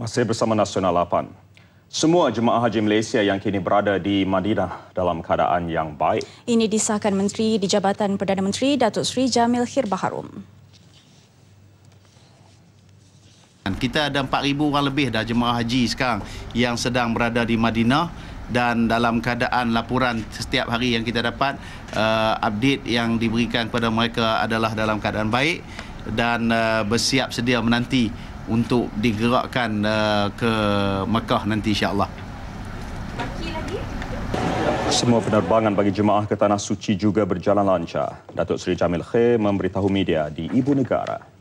Masih bersama Nasional 8. Semua jemaah haji Malaysia yang kini berada di Madinah dalam keadaan yang baik. Ini disahkan Menteri di Jabatan Perdana Menteri Datuk Seri Jamil Khirbaharum. Kita ada 4,000 orang lebih dah jemaah haji sekarang yang sedang berada di Madinah dan dalam keadaan laporan setiap hari yang kita dapat uh, update yang diberikan kepada mereka adalah dalam keadaan baik dan uh, bersiap sedia menanti untuk digerakkan uh, ke Mekah nanti insya-Allah. Semua penerbangan bagi jemaah ke Tanah Suci juga berjalan lancar. Datuk Seri Jamil Khair memberitahu media di Ibu Negara.